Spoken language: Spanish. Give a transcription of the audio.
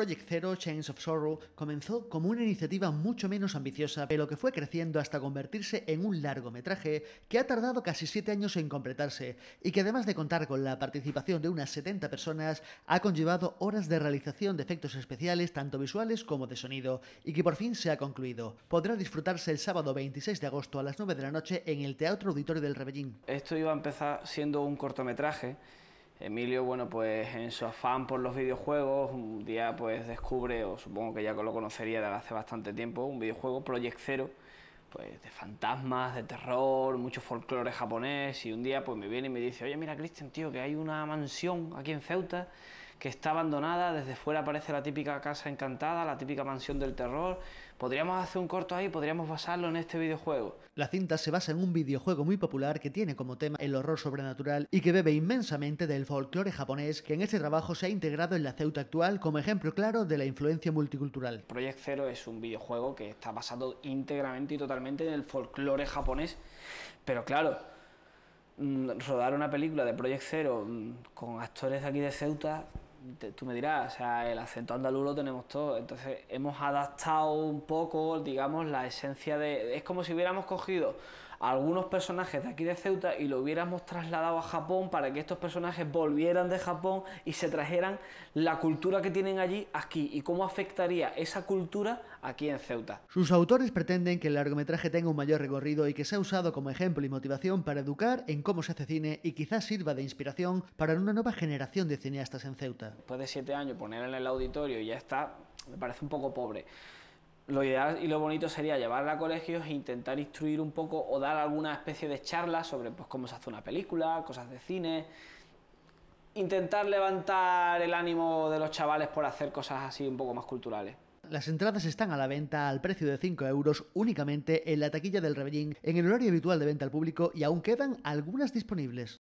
Project Zero, Chains of Sorrow, comenzó como una iniciativa mucho menos ambiciosa, pero que fue creciendo hasta convertirse en un largometraje que ha tardado casi siete años en completarse y que además de contar con la participación de unas 70 personas, ha conllevado horas de realización de efectos especiales tanto visuales como de sonido y que por fin se ha concluido. Podrá disfrutarse el sábado 26 de agosto a las 9 de la noche en el Teatro Auditorio del Rebellín. Esto iba a empezar siendo un cortometraje Emilio, bueno, pues en su afán por los videojuegos, un día pues descubre, o supongo que ya lo conocería desde hace bastante tiempo, un videojuego, Project Zero, pues de fantasmas, de terror, mucho folclore japonés, y un día pues me viene y me dice, oye mira Cristian, tío, que hay una mansión aquí en Ceuta que está abandonada, desde fuera aparece la típica casa encantada, la típica mansión del terror. Podríamos hacer un corto ahí, podríamos basarlo en este videojuego. La cinta se basa en un videojuego muy popular que tiene como tema el horror sobrenatural y que bebe inmensamente del folclore japonés que en este trabajo se ha integrado en la Ceuta actual como ejemplo claro de la influencia multicultural. Project Zero es un videojuego que está basado íntegramente y totalmente en el folclore japonés, pero claro, mm, rodar una película de Project Zero mm, con actores aquí de Ceuta tú me dirás, o sea, el acento andaluz lo tenemos todo, entonces hemos adaptado un poco, digamos, la esencia de... Es como si hubiéramos cogido algunos personajes de aquí de Ceuta y lo hubiéramos trasladado a Japón para que estos personajes volvieran de Japón y se trajeran la cultura que tienen allí aquí y cómo afectaría esa cultura aquí en Ceuta. Sus autores pretenden que el largometraje tenga un mayor recorrido y que sea usado como ejemplo y motivación para educar en cómo se hace cine y quizás sirva de inspiración para una nueva generación de cineastas en Ceuta. Después de siete años poner en el auditorio y ya está, me parece un poco pobre lo ideal y lo bonito sería llevarla a colegios e intentar instruir un poco o dar alguna especie de charla sobre pues, cómo se hace una película, cosas de cine, intentar levantar el ánimo de los chavales por hacer cosas así un poco más culturales. Las entradas están a la venta al precio de 5 euros únicamente en la taquilla del Rebellín, en el horario habitual de venta al público y aún quedan algunas disponibles.